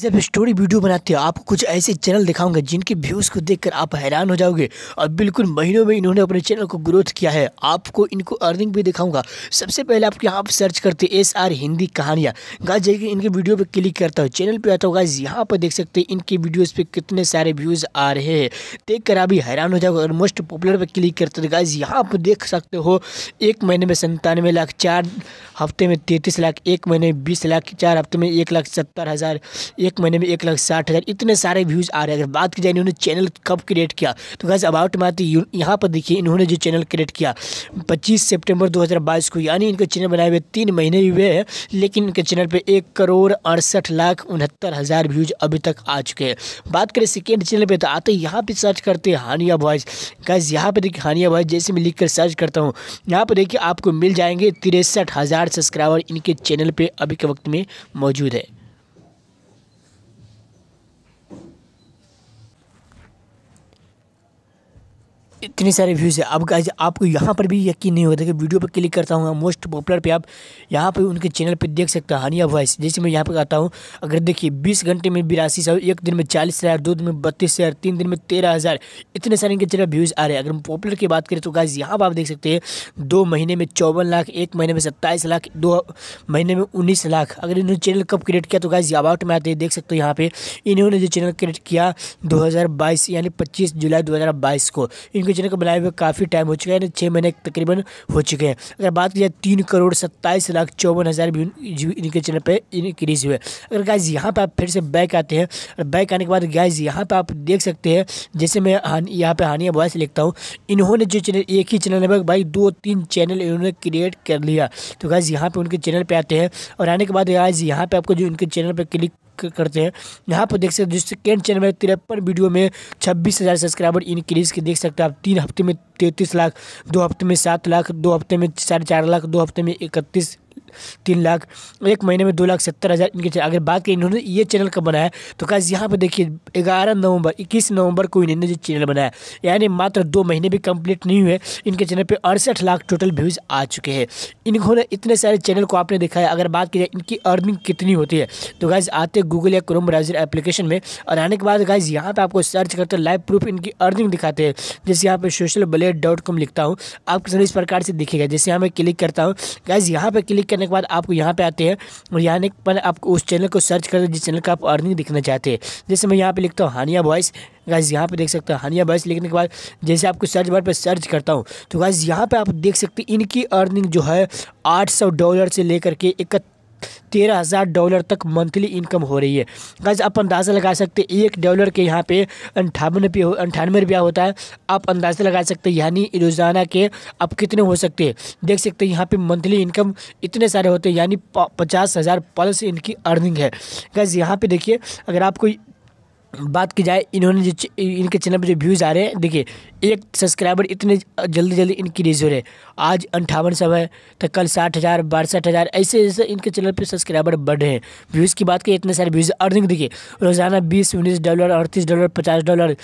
जब story video बनाते हैं आपको कुछ ऐसे चैनल दिखाऊंगा जिनके व्यूज़ को देखकर आप हैरान हो जाओगे और बिल्कुल महीनों में इन्होंने अपने चैनल को ग्रोथ किया है आपको इनको अर्निंग भी दिखाऊंगा सबसे पहले आप यहाँ पर सर्च करते एस आर हिंदी कहानियाँ गाय जाइए इनके वीडियो पर क्लिक करता हूँ चैनल पर आता हूँ गाइज यहाँ पर देख सकते हैं इनके वीडियोज़ पर कितने सारे व्यूज़ आ रहे हैं देख कर आप भी हैरान हो जाओगे और मोस्ट पॉपुलर पर क्लिक करते हो गाइज यहाँ पर देख सकते हो एक महीने में संतानवे लाख चार हफ्ते में तैंतीस लाख एक महीने में बीस लाख चार हफ्ते में एक लाख सत्तर हज़ार एक महीने में एक लाख साठ हज़ार इतने सारे व्यूज़ आ रहे हैं अगर बात की जाए इन्होंने चैनल कब क्रिएट किया तो गैस अबाउट में आती यहाँ पर देखिए इन्होंने जो चैनल क्रिएट किया पच्चीस सेप्टेम्बर दो को यानी इनके चैनल बनाए हुए तीन महीने भी हुए हैं लेकिन इनके चैनल पर एक करोड़ अड़सठ लाख उनहत्तर हज़ार व्यूज़ अभी तक आ चुके हैं बात करें सेकेंड चैनल पर तो आते यहाँ पर सर्च करते हैं हानिया बॉयज़ गैस यहाँ पर देखिए हानिया बॉयज़ जैसे मैं लिख कर सर्च करता हूँ यहाँ पर देखिए आपको मिल जाएंगे तिरसठ हज़ार सब्सक्राइबर इनके चैनल पर अभी के वक्त में मौजूद है इतने सारे व्यूज़ है अब गाइज आपको यहाँ पर भी यकीन नहीं होता कि वीडियो पर क्लिक करता हूँ मोस्ट पॉपुलर पे आप यहाँ पर उनके चैनल पर देख सकते हैं हानिया वॉइस जैसे मैं यहाँ पर आता हूँ अगर देखिए बीस घंटे में बिरासी सौ एक दिन में चालीस हज़ार दो दिन में बत्तीस हज़ार तीन दिन में तेरह हज़ार इतने सारे इनके चैनल व्यूज़ आ रहे हैं अगर हम पॉपुलर की बात करें तो गाइज यहाँ पर आप देख सकते हैं दो महीने में चौवन लाख एक महीने में सत्ताईस लाख दो महीने में उन्नीस लाख अगर इन्होंने चैनल कब क्रिएट किया तो गाइज अबाउट में आते हैं देख सकते हो यहाँ पर इन्होंने जो चैनल क्रिएट किया दो यानी पच्चीस जुलाई दो को इनके यूट्यूब चैनल को बनाए हुए काफ़ी टाइम हो चुका है छः महीने तकरीबन हो चुके हैं अगर बात की जाए तीन करोड़ सत्ताईस लाख चौवन हज़ार इनके चैनल पर इंक्रीज हुए अगर गैस यहाँ पर आप फिर से बैक आते हैं और बैक आने के बाद गैस यहाँ पर आप देख सकते हैं जैसे मैं यहाँ पर हानिया बॉयस लिखता हूँ इन्होंने जो चैनल एक ही चैनल है भाई दो तीन चैनल इन्होंने क्रिएट कर लिया तो गैस यहाँ पर उनके चैनल पर आते हैं और आने के बाद गैस यहाँ पर आपको जो इनके चैनल पर क्लिक करते हैं यहाँ पर देख सकते हैं सेकेंड चैनल में तिरपन वीडियो में छब्बीस हज़ार सब्सक्राइबर इंक्रीज के देख सकते हैं आप तीन हफ्ते में तैंतीस लाख दो हफ्ते में सात लाख दो हफ्ते में साढ़े चार लाख दो हफ्ते में इकतीस तीन लाख एक महीने में दो लाख सत्तर हज़ार इनके अगर बात करें इन्होंने ये चैनल कब बनाया तो कैसे यहाँ पर देखिए ग्यारह नवंबर इक्कीस नवंबर को इन्होंने जो चैनल बनाया यानी मात्र दो महीने भी कंप्लीट नहीं हुए इनके चैनल पर अड़सठ लाख टोटल व्यूज़ आ चुके हैं इन्होंने इतने सारे चैनल को आपने देखा है अगर बात की जाए इनकी अर्निंग कितनी होती है तो गाइज आते गूगल या क्रोम ब्राउजर एप्लीकेशन में और आने के बाद गाइज यहाँ पर आपको सर्च करते लाइव प्रूफ इनकी अर्निंग दिखाते हैं जैसे यहाँ पर सोशल ब्लेड डॉट कॉम लिखता हूँ आपके सामने इस प्रकार से दिखेगा जैसे यहाँ मैं क्लिक करता हूँ गाइज यहाँ पर क्लिक करने आने के बाद आपको यहाँ पे आते हैं और यहाँ पर आपको उस चैनल को सर्च करते हैं जिस चैनल का आप अर्निंग दिखना चाहते हैं जैसे मैं यहाँ पे लिखता हूँ हानिया वॉइस गाइज यहाँ पे देख सकते हो हानिया बॉयस लिखने के बाद जैसे आपको सर्च बार पे सर्च करता हूँ तो गाइज यहाँ पे आप देख सकते हैं इनकी अर्निंग जो है 800 डॉलर से लेकर के इकतीस तेरह हज़ार डॉलर तक मंथली इनकम हो रही है गाइज आप अंदाज़ा लगा सकते एक डॉलर के यहाँ पे अंठावन रुपये अंठानवे रुपया होता है आप अंदाज़ा लगा सकते हैं यानी रोज़ाना के आप कितने हो सकते हैं देख सकते हैं यहाँ पे मंथली इनकम इतने सारे होते हैं यानी पचास हज़ार प्लस इनकी अर्निंग है गाइज यहाँ पर देखिए अगर आपको बात की जाए इन्होंने जो इनके चैनल पर जो व्यूज़ आ रहे हैं देखिए एक सब्सक्राइबर इतने जल्दी जल्दी इंक्रीज हो रहे आज अंठावन सौ है तो कल साठ हज़ार बासठ हज़ार ऐसे जैसे इनके चैनल पे सब्सक्राइबर बढ़ रहे हैं व्यूज़ की बात करें इतने सारे व्यूज़ अर्निंग देखिए रोज़ाना बीस उन्नीस डॉलर अड़तीस डॉलर पचास डॉलर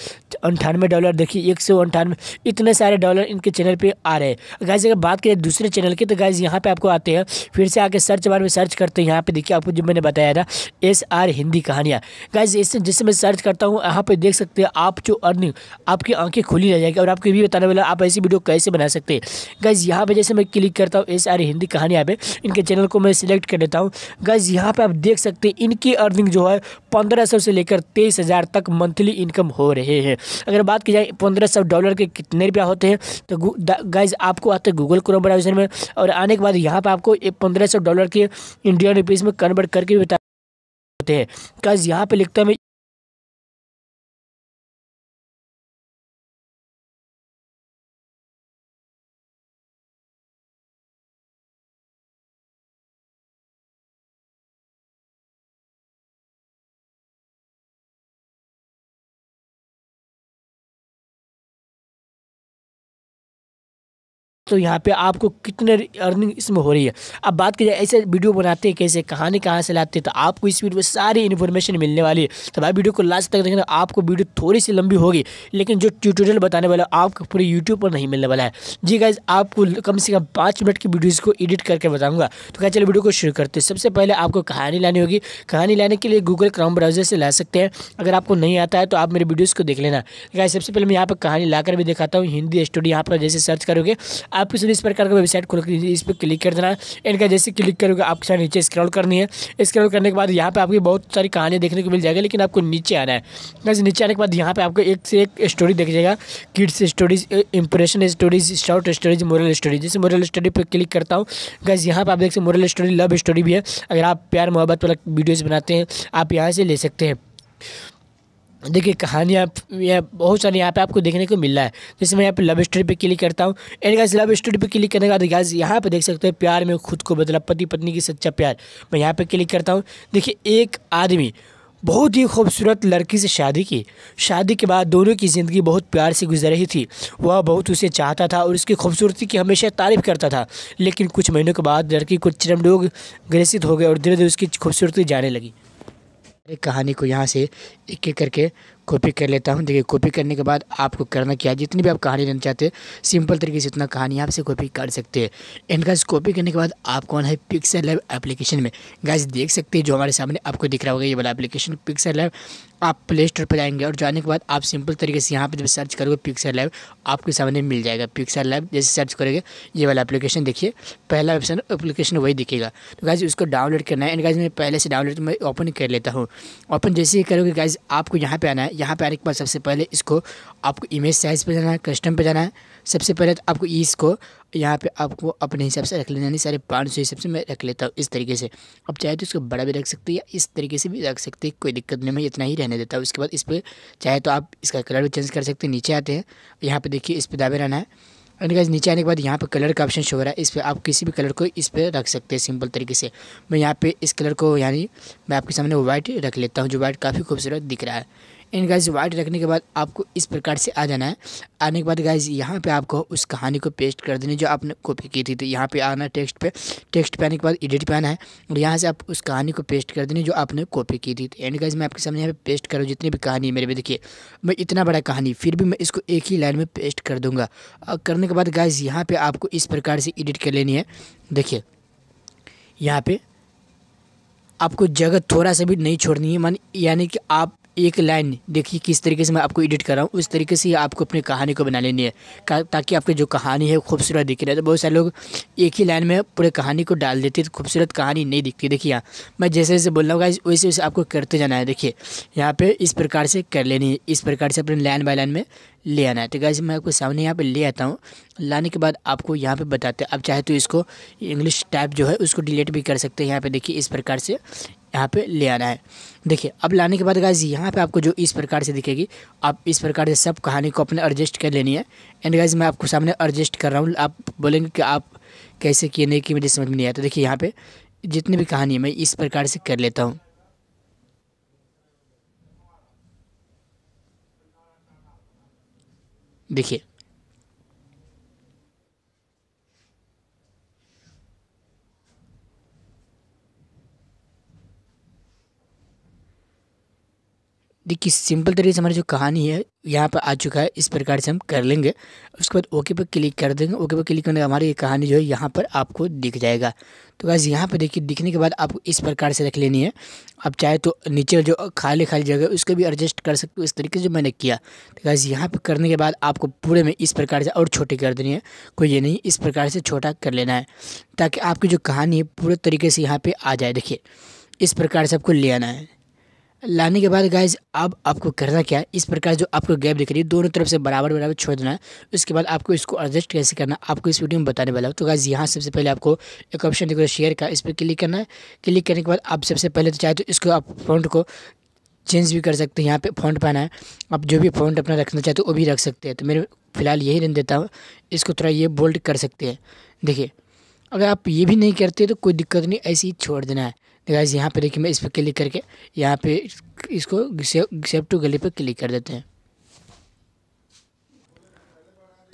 अंठानवे डॉलर देखिए एक सौ अंठानवे इतने सारे डॉलर इनके चैनल पर आ रहे हैं गाइज अगर बात करें दूसरे चैनल की तो गाइज यहाँ पर आपको आते हैं फिर से आके सर्च बार में सर्च करते हैं यहाँ पर देखिए आपको जो मैंने बताया था एस आर हिंदी कहानियाँ गाइज इससे जिससे मैं सर्च करता हूँ यहाँ पर देख सकते हैं आप जो अर्निंग आपकी आँखें खुली रह जाएगी जाएगा और आपको भी बताने वाला आप ऐसी वीडियो कैसे बना सकते हैं गैज़ यहाँ पर जैसे मैं क्लिक करता हूँ एस आर हिंदी कहानी यहाँ पे इनके चैनल को मैं सिलेक्ट कर लेता हूँ गैज़ यहाँ पर आप देख सकते हैं इनकी अर्निंग जो है पंद्रह से लेकर तेईस तक मंथली इनकम हो रहे हैं अगर बात की जाए पंद्रह डॉलर के कितने रुपया होते हैं तो गाइज आपको आते हैं गूगल क्रोम ब्राउजर में और आने के बाद यहाँ पर आपको पंद्रह डॉलर के इंडियन रुपीज़ में कन्वर्ट करके भी बता होते हैं गाइज यहाँ पे लिखता है तो यहाँ पे आपको कितने अर्निंग इसमें हो रही है अब बात की जाए ऐसे वीडियो बनाते हैं कैसे कहानी कहाँ से लाते हैं तो आपको इस वीडियो में सारी इन्फॉर्मेशन मिलने वाली है तो भाई वीडियो को लास्ट तक देखना आपको वीडियो थोड़ी सी लंबी होगी लेकिन जो ट्यूटोरियल बताने वाला है आपको पूरे यूट्यूब पर नहीं मिलने वाला है जी गाइज आपको कम से कम पाँच मिनट की वीडियोज़ को एडिट करके बताऊँगा तो क्या चलो वीडियो को शुरू करते हैं सबसे पहले आपको कहानी लानी होगी कहानी लाने के लिए गूगल क्राउम ब्राउजर से ला सकते हैं अगर आपको नहीं आता है तो आप मेरे वीडियोज़ को देख लेना सबसे पहले मैं यहाँ पर कहानी ला भी दिखाता हूँ हिंदी स्टोरी यहाँ पर जैसे सर्च करोगे आपके सभी इस प्रकार का वेबसाइट खोल कर इस पर क्लिक कर देना है इनका जैसे क्लिक करोगे आपके साथ नीचे स्क्रॉल करनी है स्क्रॉल करने के बाद यहाँ पर आपकी बहुत सारी कहानियाँ देखने को मिल जाएगी लेकिन आपको नीचे आना है वैसे नीचे आने के बाद यहाँ पर आपको एक से एक स्टोरी देख जाएगा kids stories impression stories short stories moral story जैसे मोरल स्टोरी पर क्लिक करता हूँ गैस यहाँ पर आप देख सकते मोरल स्टोरी लव स्टोरी भी है अगर आप प्यार मोहब्बत वाला वीडियोज़ बनाते हैं आप यहाँ से ले सकते हैं देखिए कहानियाँ यह बहुत सारी यहाँ पे आपको देखने को मिल रहा है जैसे मैं यहाँ पे लव स्टोरी पे क्लिक करता हूँ एंड गाइस लव स्टोरी पे क्लिक करने के बाद गाइस यहाँ पे देख सकते हो प्यार में खुद को बदला पति पत्नी की सच्चा प्यार मैं यहाँ पे क्लिक करता हूँ देखिए एक आदमी बहुत ही खूबसूरत लड़की से शादी की शादी के बाद दोनों की ज़िंदगी बहुत प्यार से गुजर रही थी वह बहुत उसे चाहता था और उसकी खूबसूरती की हमेशा तारीफ करता था लेकिन कुछ महीनों के बाद लड़की को चरम लोग ग्रसित हो गए और धीरे धीरे उसकी खूबसूरती जाने लगी एक कहानी को यहाँ से एक एक करके कॉपी कर लेता हूँ देखिए कॉपी करने के बाद आपको करना क्या है जितनी भी आप कहानी लेना चाहते हैं सिंपल तरीके से उतना कहानी आप से कॉपी कर सकते हैं एंड गाइस कॉपी करने के बाद आप कौन है पिक्सर लैब एप्लीकेशन में गाइस देख सकते हैं जो हमारे सामने आपको दिख रहा होगा ये वाला एप्लीकेशन पिक्सर लैब आप प्ले स्टोर पर जाएंगे और जाने के बाद आप सिंपल तरीके से यहाँ पे जब सर्च करोगे पिक्सर लैब आपके सामने मिल जाएगा पिक्सर लैब जैसे सर्च करोगे ये वाला एप्लीकेशन देखिए पहला ऑप्शन एप्लीकेशन वही दिखेगा तो गाइज उसको डाउनलोड करना है एंड गाइज मैं पहले से डाउनलोड तो मैं ओपन कर लेता हूँ ओपन जैसे ही करोगे गाइज आपको यहाँ पर आना है यहाँ पर आने के बाद सबसे पहले इसको आपको इमेज साइज़ पर जाना है कस्टम पर जाना है सबसे पहले तो आपको इसको यहाँ पे आपको अपने हिसाब से रख लेना यानी सारे पाँच सौ हिसाब से मैं रख लेता हूँ इस तरीके से अब चाहे तो इसको बड़ा भी रख सकते हैं या इस तरीके से भी रख सकते हैं कोई दिक्कत नहीं मैं इतना ही रहने देता हूँ उसके बाद इस पर चाहे तो आप इसका कलर भी चेंज कर सकते हैं नीचे आते हैं यहाँ पर देखिए इस पर दावे रहना है एंड गाइज नीचे आने के बाद यहाँ पे कलर का ऑप्शन शो हो रहा है इस पर आप किसी भी कलर को इस पर रख सकते हैं सिंपल तरीके से मैं यहाँ पे इस कलर को यानी मैं आपके सामने वाइट रख लेता हूँ जो वाइट काफ़ी खूबसूरत दिख रहा है इन गाइज वाइट रखने के बाद आपको इस प्रकार से आ जाना है आने के बाद गाइज यहाँ पे आपको उस कहानी को पेस्ट कर देनी जो आपने कॉपी की थी तो यहाँ पे आना है टेक्स्ट पे टेक्स्ट पे आने के बाद एडिट पे आना है और यहाँ से आप उस कहानी को पेस्ट कर देनी जो आपने कॉपी की थी एंड गाइज मैं आपके सामने यहाँ पे पेस्ट करूँ जितनी भी कहानी है मेरे भी देखिए मैं इतना बड़ा कहानी फिर भी मैं इसको एक ही लाइन में पेस्ट कर दूँगा करने के बाद गाइज यहाँ पर आपको इस प्रकार से एडिट कर लेनी है देखिए यहाँ पर आपको जगह थोड़ा सा भी नहीं छोड़नी है मान यानी कि आप एक लाइन देखिए किस तरीके से मैं आपको एडिट कर रहा हूँ उस तरीके से आपको अपनी कहानी को बना लेनी है ताकि आपकी जो कहानी है खूबसूरत रही रहे तो बहुत सारे लोग एक ही लाइन में पूरे कहानी को डाल देते तो खूबसूरत कहानी नहीं दिखती देखिए यहाँ मैं जैसे जैसे बोल रहा हूँ वैसे वैसे आपको करते जाना है देखिए यहाँ पर इस प्रकार से कर लेनी है इस प्रकार से अपने लाइन बाय लाइन में ले आना है तो गैस मैं आपको सामने यहाँ पे ले आता हूँ लाने के बाद आपको यहाँ पे बताते हैं आप चाहे तो इसको इंग्लिश टाइप जो है उसको डिलीट भी कर सकते हैं यहाँ पे देखिए इस प्रकार से यहाँ पे ले आना है देखिए अब लाने के बाद गाइज यहाँ पे आपको जो इस प्रकार से दिखेगी आप इस प्रकार से सब कहानी को अपने एडजस्ट कर लेनी है एंड गाइज मैं आपको सामने एडजस्ट कर रहा हूँ आप बोलेंगे कि आप कैसे किए नहीं कि मुझे समझ में नहीं आया तो देखिए यहाँ पर जितनी भी कहानी है मैं इस प्रकार से कर लेता हूँ देखिए देखिए सिंपल तरीके से हमारी जो कहानी है यहाँ पर आ चुका है इस प्रकार से हम कर लेंगे उसके बाद ओके पर क्लिक कर देंगे ओके पर क्लिक करने हमारी ये कहानी जो है यहाँ पर आपको दिख जाएगा तो बस यहाँ पर देखिए दिखने के बाद आपको इस प्रकार से रख लेनी है आप चाहे तो नीचे जो खाली खाली जगह है उसको भी एडजस्ट कर सकते हो इस तरीके से जो मैंने किया तो गैस यहाँ पर करने के बाद आपको पूरे में इस प्रकार से और छोटी कर देनी है कोई ये नहीं इस प्रकार से छोटा कर लेना है ताकि आपकी जो कहानी है पूरे तरीके से यहाँ पर आ जाए देखिए इस प्रकार से आपको ले आना है लाने के बाद गाइज अब आपको करना क्या है इस प्रकार जो आपको गैप दिख रही है दोनों तरफ से बराबर बराबर छोड़ देना है उसके बाद आपको इसको एडजस्ट कैसे करना आपको इस वीडियो में बताने वाला हूँ तो गाइज यहाँ सबसे पहले आपको एक ऑप्शन दिख रहा है शेयर का इस पर क्लिक करना है क्लिक करने के बाद आप सबसे पहले तो चाहे तो इसको आप फ्रंट को चेंज भी कर सकते हैं यहाँ पे फॉन्ट पाना है आप जो भी फॉन्ट अपना रखना चाहते हो तो वो भी रख सकते हैं तो मेरे फिलहाल यही रन देता हूँ इसको थोड़ा ये बोल्ड कर सकते हैं देखिए अगर आप ये भी नहीं करते तो कोई दिक्कत नहीं ऐसे ही छोड़ देना है गाइस यहाँ पे देखिए मैं इस पर क्लिक करके यहाँ पे इसको सेव टू गली पर क्लिक कर देते हैं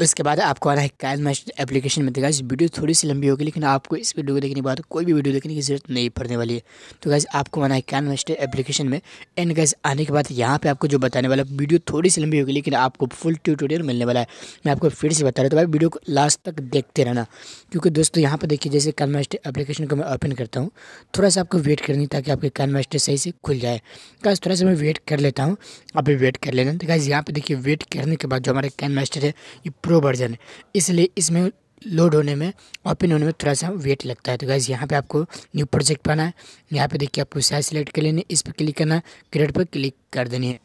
उसके बाद आपको आना है कायल मास्टर एप्लीकेशन में देखा वीडियो थोड़ी सी लंबी होगी लेकिन आपको इस वीडियो को देखने के बाद कोई भी वीडियो देखने की जरूरत नहीं पड़ने वाली है तो गैस आपको आना है कैन मास्टर एप्लीकेशन में एंड गैस आने के बाद यहाँ पे आपको जो बताने वाला वीडियो थोड़ी सी लंबी होगी लेकिन आपको फुल ट्यूटोरियल मिलने वाला है मैं आपको फिर से बता रहा हूँ तो भाई वीडियो को लास्ट तक देखते रहना क्योंकि दोस्तों यहाँ पर देखिए जैसे कैन मास्टर एप्लीकेशन को मैं ओपन करता हूँ थोड़ा सा आपको वेट करनी ताकि आपके कैन मास्टर सही से खुल जाए गैस थोड़ा सा मैं वेट कर लेता हूँ आप वेट कर लेना तो गैस यहाँ पर देखिए वेट करने के बाद जो हमारे कैन मास्टर है ये प्रो वर्जन है इसलिए इसमें लोड होने में ओपन होने में थोड़ा सा वेट लगता है तो गैस यहाँ पे आपको न्यू प्रोजेक्ट पाना है यहाँ पे देखिए आपको साइज सेलेक्ट कर लेनी है इस पर क्लिक करना है क्रिएट पर क्लिक कर देनी है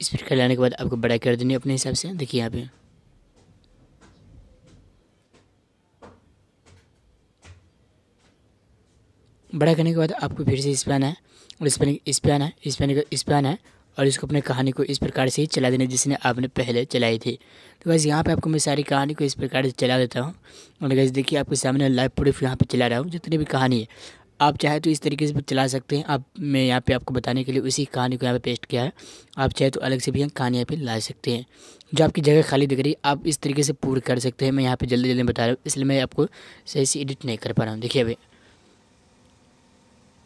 इस पर लाने के बाद आपको बड़ा कर देनी अपने हिसाब से देखिए यहाँ पे बड़ा करने के बाद आपको फिर से इस पे आना है और इस पे इस पे आना है इस पे इस पे आना है और इसको अपने कहानी को इस प्रकार से ही चला देना जिसने आपने पहले चलाई थी तो बस यहाँ पे आपको मैं सारी कहानी को इस प्रकार से चला देता हूँ और गैस देखिए आपके सामने लाइव प्रूफ यहाँ पे चला रहा हूँ जितनी भी कहानी है आप चाहे तो इस तरीके से चला सकते हैं आप मैं यहाँ पे आपको बताने के लिए उसी कहानी को यहाँ पे पेस्ट किया है आप चाहे तो अलग से भी कहानी यहाँ पे ला सकते हैं जो आपकी जगह खाली दिख रही है आप इस तरीके से पूरी कर सकते हैं मैं यहाँ पे जल्दी जल्दी बता रहा हूँ इसलिए मैं आपको सही से एडिट नहीं कर पा रहा हूँ देखिए अभी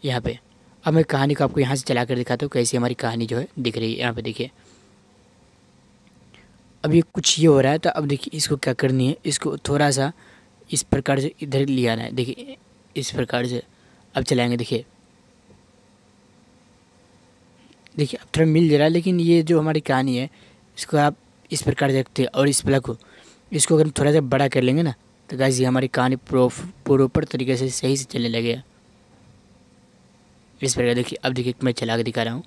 यहाँ पर अब मैं कहानी को आपको यहाँ से चला कर दिखाता हूँ कैसी हमारी कहानी जो है दिख रही है यहाँ पर देखिए अब ये कुछ ये हो रहा है तो अब देखिए इसको क्या करनी है इसको थोड़ा सा इस प्रकार से इधर ले आना है देखिए इस प्रकार से अब चलाएंगे देखिए देखिए अब थोड़ा मिल जा रहा है लेकिन ये जो हमारी कहानी है इसको आप इस प्रकार देखते सकते हैं और इस प्लग को इसको अगर हम थोड़ा सा बड़ा कर लेंगे ना तो गैस ये हमारी कहानी प्रोपर तरीके से सही से चलने लगे इस प्रकार देखिए अब देखिए मैं चला के दिखा रहा हूँ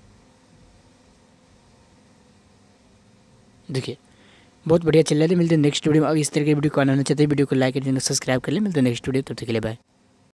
देखिए बहुत बढ़िया चल रहा है मिलते हैं नेक्स्ट वीडियो में अगर इस तरह की वीडियो को आना चाहते हैं वीडियो को लाइक कर देना सब्सक्राइब कर ले मिलते हैं नेक्स्ट वीडियो तब तक के लिए बाय